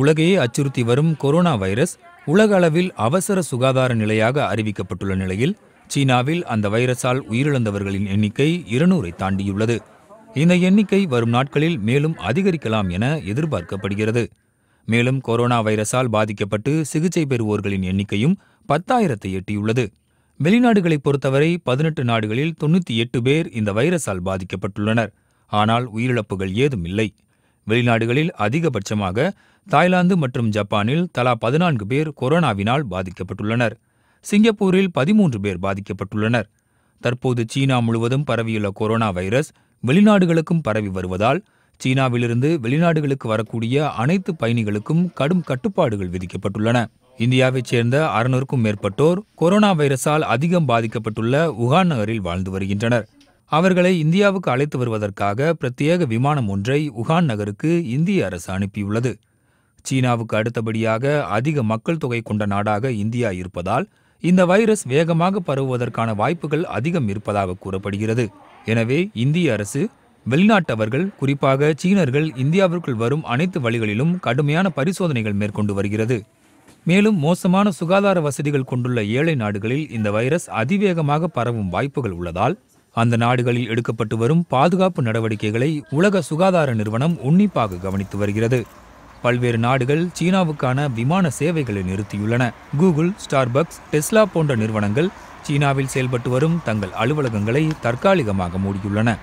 உலகையே அச்சுறுத்தி வரும் கொரோனா வைரஸ் உலக அளவில் அவசர சுகாதார நிலையாக அறிவிக்கப்பட்டுள்ள நிலையில் சீனாவில் அந்த வைரஸால் உயிரிழந்தவர்களின் எண்ணிக்கை இருநூறை தாண்டியுள்ளது இந்த எண்ணிக்கை வரும் நாட்களில் மேலும் அதிகரிக்கலாம் என எதிர்பார்க்கப்படுகிறது மேலும் கொரோனா வைரஸால் பாதிக்கப்பட்டு சிகிச்சை பெறுவோர்களின் எண்ணிக்கையும் பத்தாயிரத்தை எட்டியுள்ளது வெளிநாடுகளை பொறுத்தவரை பதினெட்டு நாடுகளில் தொன்னூற்றி எட்டு பேர் இந்த வைரஸால் பாதிக்கப்பட்டுள்ளனர் ஆனால் உயிரிழப்புகள் ஏதும் இல்லை வெளிநாடுகளில் அதிகபட்சமாக தாய்லாந்து மற்றும் ஜப்பானில் தலா பதினான்கு பேர் கொரோனாவினால் பாதிக்கப்பட்டுள்ளனர் சிங்கப்பூரில் பதிமூன்று பேர் பாதிக்கப்பட்டுள்ளனர் தற்போது சீனா முழுவதும் பரவியுள்ள கொரோனா வைரஸ் வெளிநாடுகளுக்கும் பரவி வருவதால் சீனாவிலிருந்து வெளிநாடுகளுக்கு வரக்கூடிய அனைத்து பயணிகளுக்கும் கடும் கட்டுப்பாடுகள் விதிக்கப்பட்டுள்ளன இந்தியாவைச் சேர்ந்த அறுநூறுக்கும் மேற்பட்டோர் கொரோனா வைரஸால் அதிகம் பாதிக்கப்பட்டுள்ள உகான் நகரில் வாழ்ந்து வருகின்றனர் அவர்களை இந்தியாவுக்கு அழைத்து வருவதற்காக பிரத்யேக விமானம் ஒன்றை உகான் நகருக்கு இந்திய அரசு அனுப்பியுள்ளது சீனாவுக்கு அடுத்தபடியாக அதிக மக்கள் தொகை கொண்ட நாடாக இந்தியா இருப்பதால் இந்த வைரஸ் வேகமாக பரவுவதற்கான வாய்ப்புகள் அதிகம் இருப்பதாக கூறப்படுகிறது எனவே இந்திய அரசு வெளிநாட்டவர்கள் குறிப்பாக சீனர்கள் இந்தியாவிற்குள் வரும் அனைத்து வழிகளிலும் கடுமையான பரிசோதனைகள் மேற்கொண்டு வருகிறது மேலும் மோசமான சுகாதார வசதிகள் கொண்டுள்ள ஏழை நாடுகளில் இந்த வைரஸ் அதிவேகமாக பரவும் வாய்ப்புகள் உள்ளதால் அந்த நாடுகளில் எடுக்கப்பட்டு வரும் பாதுகாப்பு நடவடிக்கைகளை உலக சுகாதார நிறுவனம் உன்னிப்பாக கவனித்து வருகிறது பல்வேறு நாடுகள் சீனாவுக்கான விமான சேவைகளை நிறுத்தியுள்ளன கூகுள் ஸ்டார்பக்ஸ் டெஸ்லா போன்ற நிறுவனங்கள் சீனாவில் செயல்பட்டு வரும் தங்கள் அலுவலகங்களை தற்காலிகமாக மூடியுள்ளன